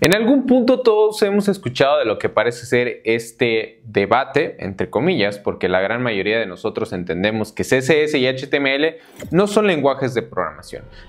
En algún punto todos hemos escuchado de lo que parece ser este debate, entre comillas, porque la gran mayoría de nosotros entendemos que CSS y HTML no son lenguajes de programación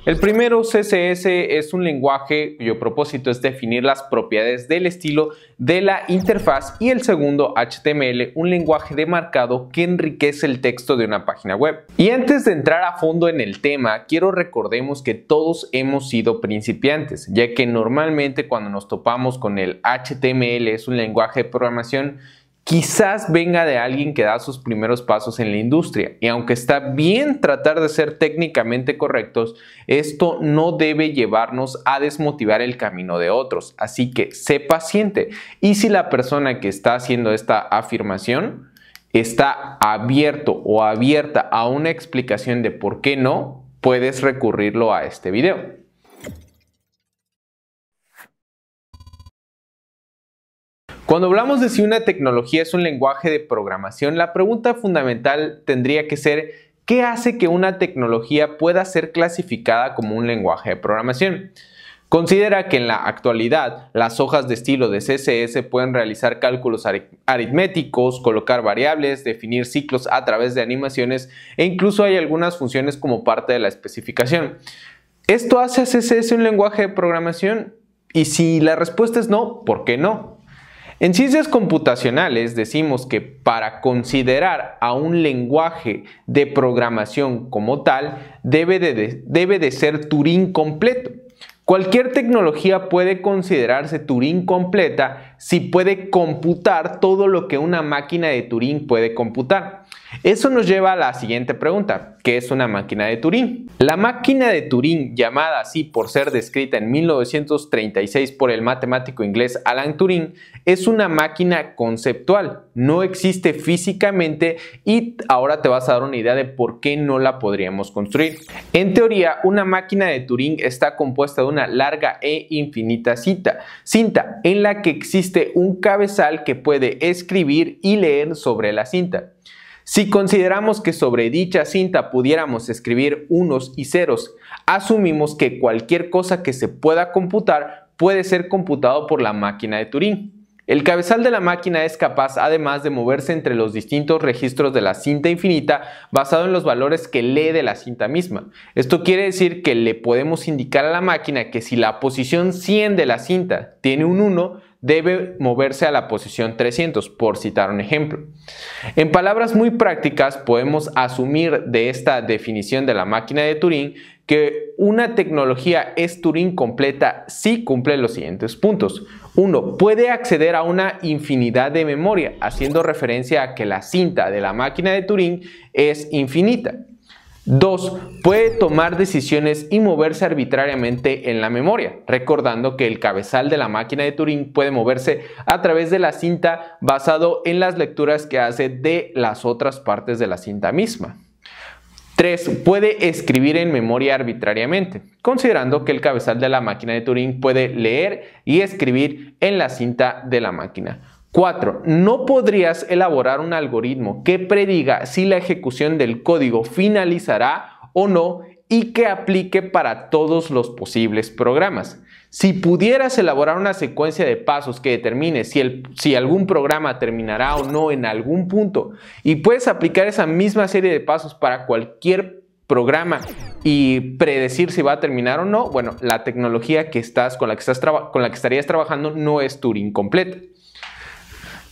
el primero, CSS, es un lenguaje cuyo propósito es definir las propiedades del estilo de la interfaz y el segundo, HTML, un lenguaje de marcado que enriquece el texto de una página web. Y antes de entrar a fondo en el tema, quiero recordemos que todos hemos sido principiantes, ya que normalmente cuando nos topamos con el HTML es un lenguaje de programación quizás venga de alguien que da sus primeros pasos en la industria. Y aunque está bien tratar de ser técnicamente correctos, esto no debe llevarnos a desmotivar el camino de otros. Así que sé paciente. Y si la persona que está haciendo esta afirmación está abierto o abierta a una explicación de por qué no, puedes recurrirlo a este video. Cuando hablamos de si una tecnología es un lenguaje de programación, la pregunta fundamental tendría que ser ¿qué hace que una tecnología pueda ser clasificada como un lenguaje de programación? Considera que en la actualidad las hojas de estilo de CSS pueden realizar cálculos aritméticos, colocar variables, definir ciclos a través de animaciones e incluso hay algunas funciones como parte de la especificación. ¿Esto hace a CSS un lenguaje de programación? Y si la respuesta es no, ¿por qué no? En ciencias computacionales decimos que para considerar a un lenguaje de programación como tal, debe de, debe de ser Turing completo. Cualquier tecnología puede considerarse Turing completa si puede computar todo lo que una máquina de Turing puede computar. Eso nos lleva a la siguiente pregunta, ¿qué es una máquina de Turing? La máquina de Turing, llamada así por ser descrita en 1936 por el matemático inglés Alan Turing, es una máquina conceptual, no existe físicamente y ahora te vas a dar una idea de por qué no la podríamos construir. En teoría, una máquina de Turing está compuesta de una larga e infinita cinta en la que existe un cabezal que puede escribir y leer sobre la cinta. Si consideramos que sobre dicha cinta pudiéramos escribir unos y ceros, asumimos que cualquier cosa que se pueda computar puede ser computado por la máquina de Turín. El cabezal de la máquina es capaz además de moverse entre los distintos registros de la cinta infinita basado en los valores que lee de la cinta misma. Esto quiere decir que le podemos indicar a la máquina que si la posición 100 de la cinta tiene un 1, debe moverse a la posición 300, por citar un ejemplo. En palabras muy prácticas, podemos asumir de esta definición de la máquina de Turing que una tecnología es Turing completa si cumple los siguientes puntos. 1. Puede acceder a una infinidad de memoria, haciendo referencia a que la cinta de la máquina de Turing es infinita. 2. Puede tomar decisiones y moverse arbitrariamente en la memoria, recordando que el cabezal de la máquina de Turing puede moverse a través de la cinta basado en las lecturas que hace de las otras partes de la cinta misma. 3. Puede escribir en memoria arbitrariamente, considerando que el cabezal de la máquina de Turing puede leer y escribir en la cinta de la máquina. 4. No podrías elaborar un algoritmo que prediga si la ejecución del código finalizará o no y que aplique para todos los posibles programas. Si pudieras elaborar una secuencia de pasos que determine si, algún programa terminará o no en algún punto y puedes aplicar esa misma serie de pasos para cualquier programa y predecir si va a terminar o no, bueno, la tecnología que estás, con, la que estás con la que estarías trabajando no es Turing completa.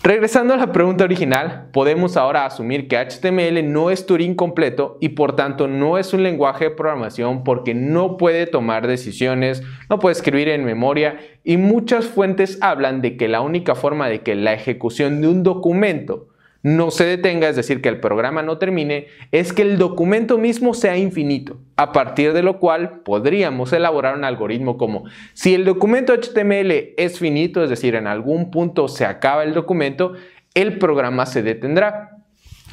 Regresando a la pregunta original, podemos ahora asumir que HTML no es Turing completo y por tanto no es un lenguaje de programación porque no puede tomar decisiones, no puede escribir en memoria y muchas fuentes hablan de que la única forma de que la ejecución de un documento no se detenga, es decir, que el programa no termine, es que el documento mismo sea infinito, a partir de lo cual podríamos elaborar un algoritmo como si el documento HTML es finito, es decir, en algún punto se acaba el documento, el programa se detendrá.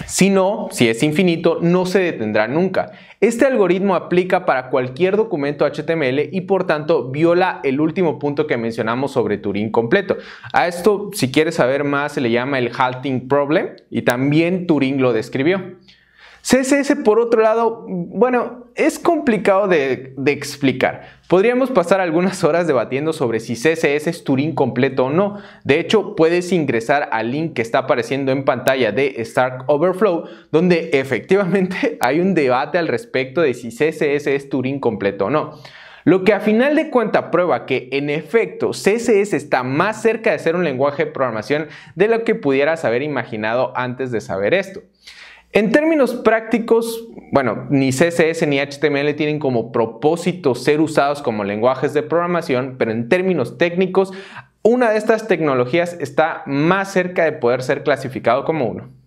Si no, si es infinito, no se detendrá nunca. Este algoritmo aplica para cualquier documento HTML y por tanto viola el último punto que mencionamos sobre Turing completo. A esto, si quieres saber más, se le llama el halting problem y también Turing lo describió. CSS, por otro lado, bueno, es complicado de, explicar. Podríamos pasar algunas horas debatiendo sobre si CSS es Turing completo o no. De hecho, puedes ingresar al link que está apareciendo en pantalla de Stark Overflow, donde efectivamente hay un debate al respecto de si CSS es Turing completo o no. Lo que a final de cuentas prueba que en efecto CSS está más cerca de ser un lenguaje de programación de lo que pudieras haber imaginado antes de saber esto. En términos prácticos, bueno, ni CSS ni HTML tienen como propósito ser usados como lenguajes de programación, pero en términos técnicos, una de estas tecnologías está más cerca de poder ser clasificado como uno.